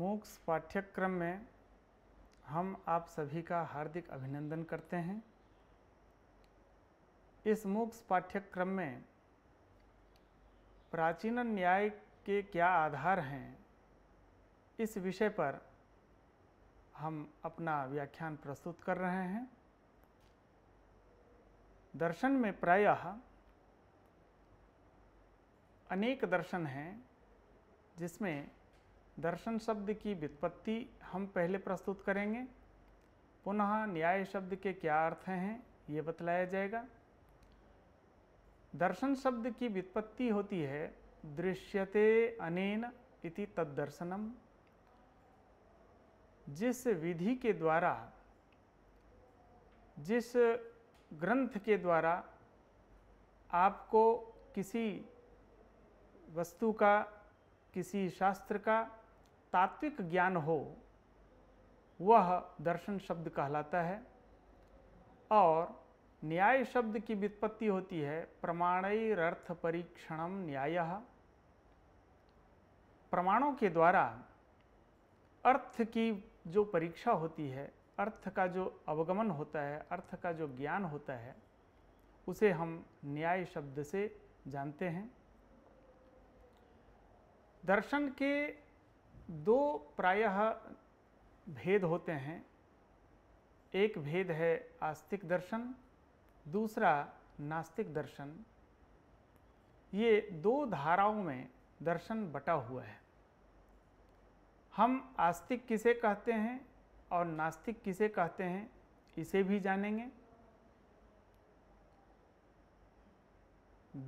MOOCs पाठ्यक्रम में हम आप सभी का हार्दिक अभिनंदन करते हैं इस मूक्स पाठ्यक्रम में प्राचीन न्याय के क्या आधार हैं इस विषय पर हम अपना व्याख्यान प्रस्तुत कर रहे हैं दर्शन में प्रायः अनेक दर्शन हैं जिसमें दर्शन शब्द की व्युत्पत्ति हम पहले प्रस्तुत करेंगे पुनः न्याय शब्द के क्या अर्थ हैं ये बतलाया जाएगा दर्शन शब्द की व्युत्पत्ति होती है दृश्यते अनेन इति तद्दर्शनम जिस विधि के द्वारा जिस ग्रंथ के द्वारा आपको किसी वस्तु का किसी शास्त्र का तात्विक ज्ञान हो वह दर्शन शब्द कहलाता है और न्याय शब्द की वित्पत्ति होती है प्रमाणैरर्थ परीक्षणम न्याय प्रमाणों के द्वारा अर्थ की जो परीक्षा होती है अर्थ का जो अवगमन होता है अर्थ का जो ज्ञान होता है उसे हम न्याय शब्द से जानते हैं दर्शन के दो प्रायः भेद होते हैं एक भेद है आस्तिक दर्शन दूसरा नास्तिक दर्शन ये दो धाराओं में दर्शन बटा हुआ है हम आस्तिक किसे कहते हैं और नास्तिक किसे कहते हैं इसे भी जानेंगे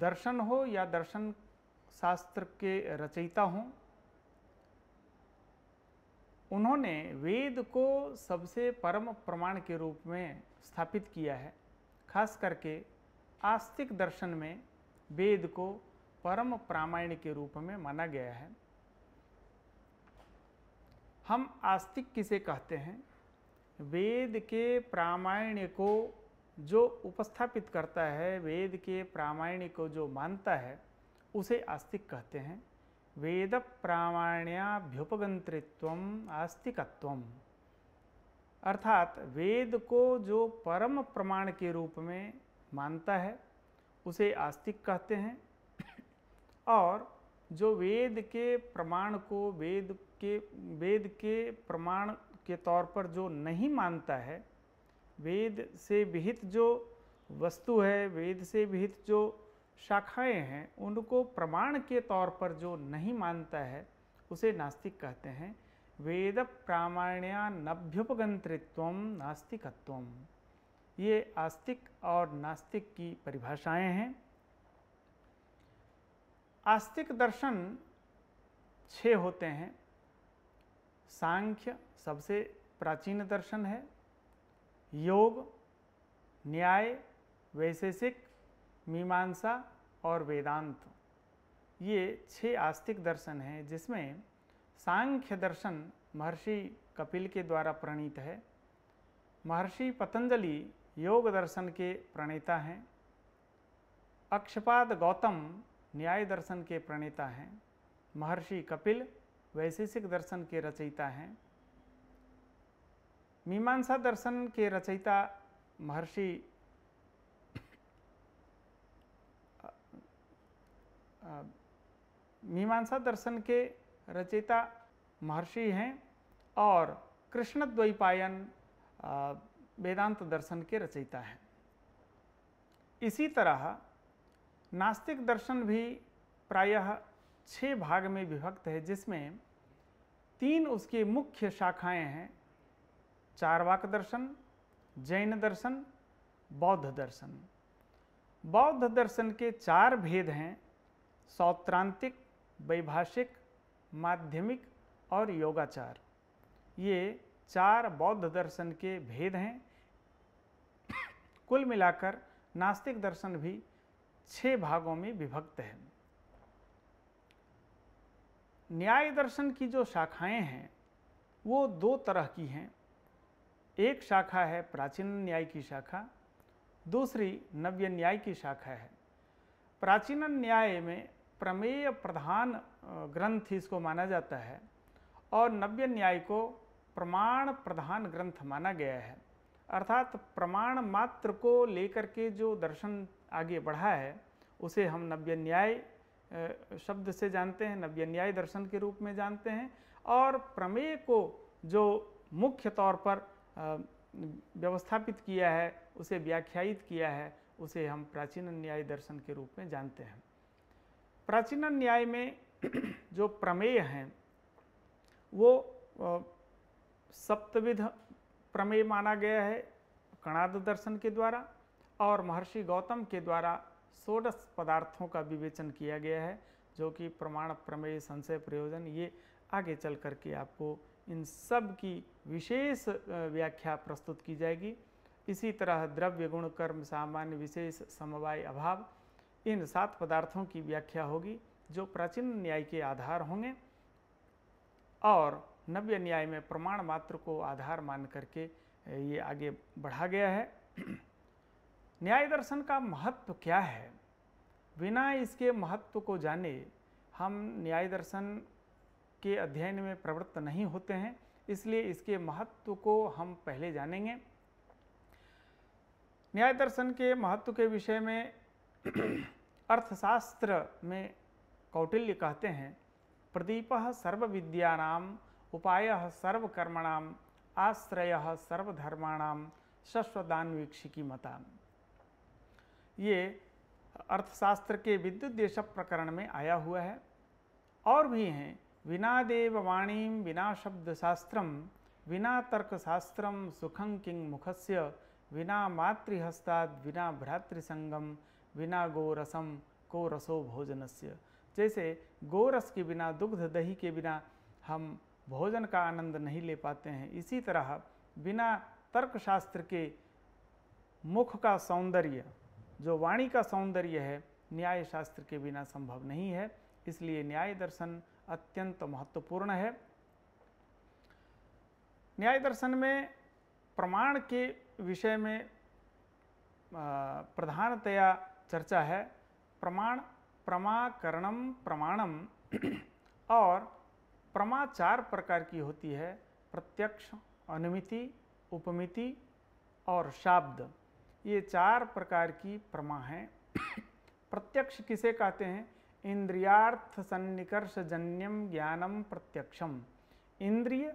दर्शन हो या दर्शन शास्त्र के रचयिता हों उन्होंने वेद को सबसे परम प्रमाण के रूप में स्थापित किया है खास करके आस्तिक दर्शन में वेद को परम प्रामायण के रूप में माना गया है हम आस्तिक किसे कहते हैं वेद के प्रामायण को जो उपस्थापित करता है वेद के प्रामायण को जो मानता है उसे आस्तिक कहते हैं वेद प्रामाण्याभ्युपगंतृत्व आस्तिकत्व अर्थात वेद को जो परम प्रमाण के रूप में मानता है उसे आस्तिक कहते हैं और जो वेद के प्रमाण को वेद के वेद के प्रमाण के तौर पर जो नहीं मानता है वेद से विहित जो वस्तु है वेद से विहित जो शाखाएं हैं उनको प्रमाण के तौर पर जो नहीं मानता है उसे नास्तिक कहते हैं वेद प्रामाण्यानभ्युपगंत्रित्व नास्तिकत्व ये आस्तिक और नास्तिक की परिभाषाएं हैं आस्तिक दर्शन छः होते हैं सांख्य सबसे प्राचीन दर्शन है योग न्याय वैशेषिक मीमांसा और वेदांत ये छह आस्तिक दर्शन हैं जिसमें सांख्य दर्शन महर्षि कपिल के द्वारा प्रणीत है महर्षि पतंजलि योग दर्शन के प्रणेता हैं अक्षपाद गौतम न्याय दर्शन के प्रणेता हैं महर्षि कपिल वैशेषिक दर्शन के रचयिता हैं मीमांसा दर्शन के रचयिता महर्षि मीमांसा दर्शन के रचयिता महर्षि हैं और कृष्ण द्वैपायन वेदांत दर्शन के रचयिता हैं इसी तरह नास्तिक दर्शन भी प्रायः छः भाग में विभक्त है जिसमें तीन उसके मुख्य शाखाएं हैं चारवाक दर्शन जैन दर्शन बौद्ध दर्शन बौद्ध दर्शन के चार भेद हैं सौत्रांतिक वैभाषिक माध्यमिक और योगाचार ये चार बौद्ध दर्शन के भेद हैं कुल मिलाकर नास्तिक दर्शन भी छः भागों में विभक्त है न्याय दर्शन की जो शाखाएं हैं वो दो तरह की हैं एक शाखा है प्राचीन न्याय की शाखा दूसरी नव्य न्याय की शाखा है प्राचीन न्याय में प्रमेय प्रधान ग्रंथ इसको माना जाता है और नव्य न्याय को प्रमाण प्रधान ग्रंथ माना गया है अर्थात प्रमाण मात्र को लेकर के जो दर्शन आगे बढ़ा है उसे हम नव्य न्याय शब्द से जानते हैं नव्य न्याय दर्शन के रूप में जानते हैं और प्रमेय को जो मुख्य तौर पर व्यवस्थापित किया है उसे व्याख्यायित किया है उसे हम प्राचीन न्याय दर्शन के रूप में जानते हैं प्राचीन न्याय में जो प्रमेय हैं वो सप्तविध प्रमेय माना गया है कणाद दर्शन के द्वारा और महर्षि गौतम के द्वारा षोडश पदार्थों का विवेचन किया गया है जो कि प्रमाण प्रमेय संशय प्रयोजन ये आगे चल करके आपको इन सब की विशेष व्याख्या प्रस्तुत की जाएगी इसी तरह द्रव्य गुण कर्म सामान्य विशेष समवाय अभाव इन सात पदार्थों की व्याख्या होगी जो प्राचीन न्याय के आधार होंगे और नव्य न्याय में प्रमाण मात्र को आधार मान करके ये आगे बढ़ा गया है न्याय दर्शन का महत्व क्या है बिना इसके महत्व को जाने हम न्याय दर्शन के अध्ययन में प्रवृत्त नहीं होते हैं इसलिए इसके महत्व को हम पहले जानेंगे न्याय दर्शन के महत्व के विषय में अर्थशास्त्र में कौटिल्य कहते हैं प्रदीप सर्वविद्यानाम उपाय सर्वकर्माण आश्रय सर्वधर्माणाम वीक्षिकी मता ये अर्थशास्त्र के विद्युत देश प्रकरण में आया हुआ है और भी हैं विना देववाणी विना शब्दशास्त्रम विना तर्कशास्त्रम सुखं किंग मुखस्य विना मातृहस्ताद विना भ्रातृसंगम बिना गो रसम को रसो भोजनस्य जैसे गोरस के बिना दुग्ध दही के बिना हम भोजन का आनंद नहीं ले पाते हैं इसी तरह बिना तर्कशास्त्र के मुख का सौंदर्य जो वाणी का सौंदर्य है न्याय शास्त्र के बिना संभव नहीं है इसलिए न्याय दर्शन अत्यंत महत्वपूर्ण है न्याय दर्शन में प्रमाण के विषय में प्रधानतया चर्चा है प्रमाण प्रमाकरणम प्रमाणम और प्रमा चार प्रकार की होती है प्रत्यक्ष अनुमिति उपमिति और शाब्द ये चार प्रकार की प्रमा हैं प्रत्यक्ष किसे कहते हैं इंद्रियार्थ सन्निकर्ष जन्यम ज्ञानम प्रत्यक्षम इंद्रिय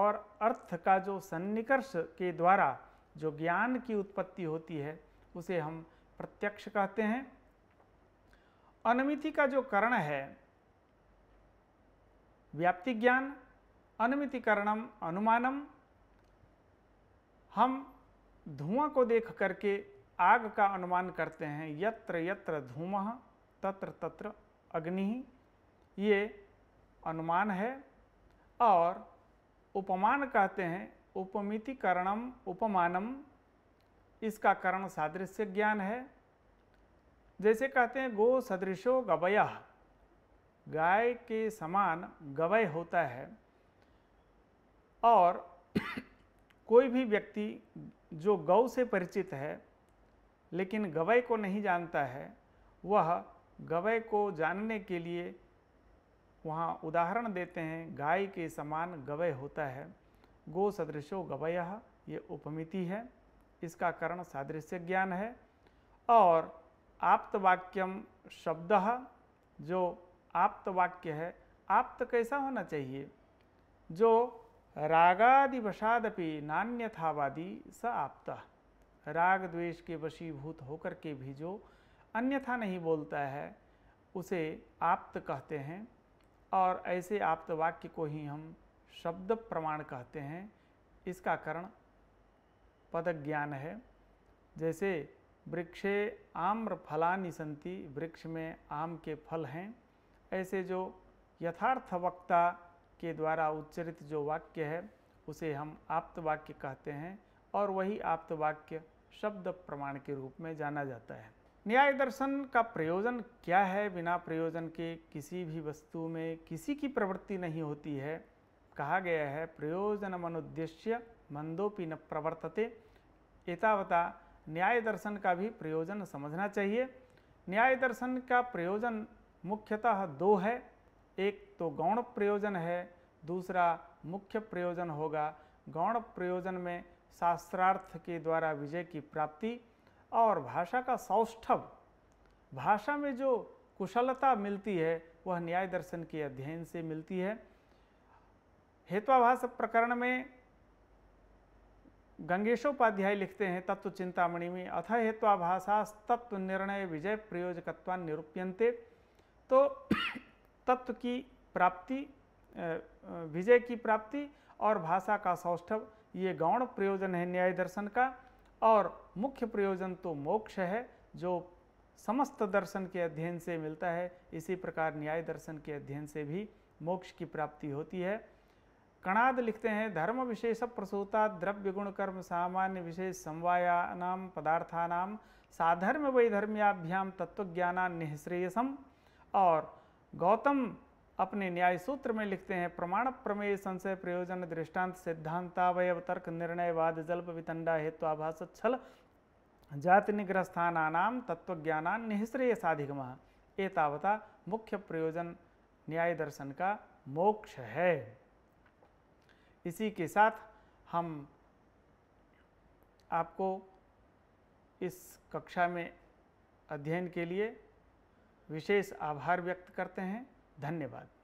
और अर्थ का जो सन्निकर्ष के द्वारा जो ज्ञान की उत्पत्ति होती है उसे हम प्रत्यक्ष कहते हैं अनुमिति का जो करण है व्याप्ति ज्ञान अनुमितिकरणम अनुमानम हम धुआं को देख करके आग का अनुमान करते हैं यत्र यत्र धूमह तत्र तत्र अग्नि ये अनुमान है और उपमान कहते हैं उपमितिकरणम उपमानम इसका कारण सादृश्य ज्ञान है जैसे कहते हैं गो सदृशो गवय गाय के समान गवय होता है और कोई भी व्यक्ति जो गौ से परिचित है लेकिन गवय को नहीं जानता है वह गवय को जानने के लिए वहाँ उदाहरण देते हैं गाय के समान गवय होता है गो सदृशो गवय ये उपमिति है इसका कारण सादृश्य ज्ञान है और आप्तवाक्यम शब्द जो आप्तवाक्य है आप्त कैसा होना चाहिए जो रागादिवशादपि नान्यथावादी स आपता राग द्वेष के वशीभूत होकर के भी जो अन्यथा नहीं बोलता है उसे आप्त कहते हैं और ऐसे आप्त वाक्य को ही हम शब्द प्रमाण कहते हैं इसका कारण ज्ञान है जैसे वृक्षे आम्र फलानि संति वृक्ष में आम के फल हैं ऐसे जो यथार्थ वक्ता के द्वारा उच्चरित जो वाक्य है उसे हम आप्तवाक्य कहते हैं और वही आप्तवाक्य शब्द प्रमाण के रूप में जाना जाता है न्याय दर्शन का प्रयोजन क्या है बिना प्रयोजन के किसी भी वस्तु में किसी की प्रवृत्ति नहीं होती है कहा गया है प्रयोजन मनुद्देश्य मंदोपी न प्रवर्तते एतावता न्याय दर्शन का भी प्रयोजन समझना चाहिए न्याय दर्शन का प्रयोजन मुख्यतः दो है एक तो गौण प्रयोजन है दूसरा मुख्य प्रयोजन होगा गौण प्रयोजन में शास्त्रार्थ के द्वारा विजय की प्राप्ति और भाषा का सौष्ठव भाषा में जो कुशलता मिलती है वह न्याय दर्शन के अध्ययन से मिलती है हेत्वाभाष प्रकरण में गंगेशोपाध्याय लिखते हैं तत्व चिंतामणि में अथ हेत्वा भाषा तत्व निर्णय विजय प्रयोजकत्वा निरूप्यंते तो तत्व की प्राप्ति विजय की प्राप्ति और भाषा का सौष्ठव ये गौण प्रयोजन है न्याय दर्शन का और मुख्य प्रयोजन तो मोक्ष है जो समस्त दर्शन के अध्ययन से मिलता है इसी प्रकार न्याय दर्शन के अध्ययन से भी मोक्ष की प्राप्ति होती है कणाद लिखते हैं धर्म विशेष प्रसूता द्रव्य गुण कर्म सामान्य विशेष समवाया पदार्थानाम साधर्म वैधर्म्याभ्याम तत्वज्ञाना निःश्रेयसम और गौतम अपने न्याय सूत्र में लिखते हैं प्रमाण प्रमेय संशय प्रयोजन दृष्टांत सिद्धांतावय तर्क निर्णयवाद जल्प वितंडा हेत्वाभास छल जाति निग्रह स्थानानाम निःश्रेय निःश्रेयसाधिगम एतावता मुख्य प्रयोजन न्याय दर्शन का मोक्ष है इसी के साथ हम आपको इस कक्षा में अध्ययन के लिए विशेष आभार व्यक्त करते हैं धन्यवाद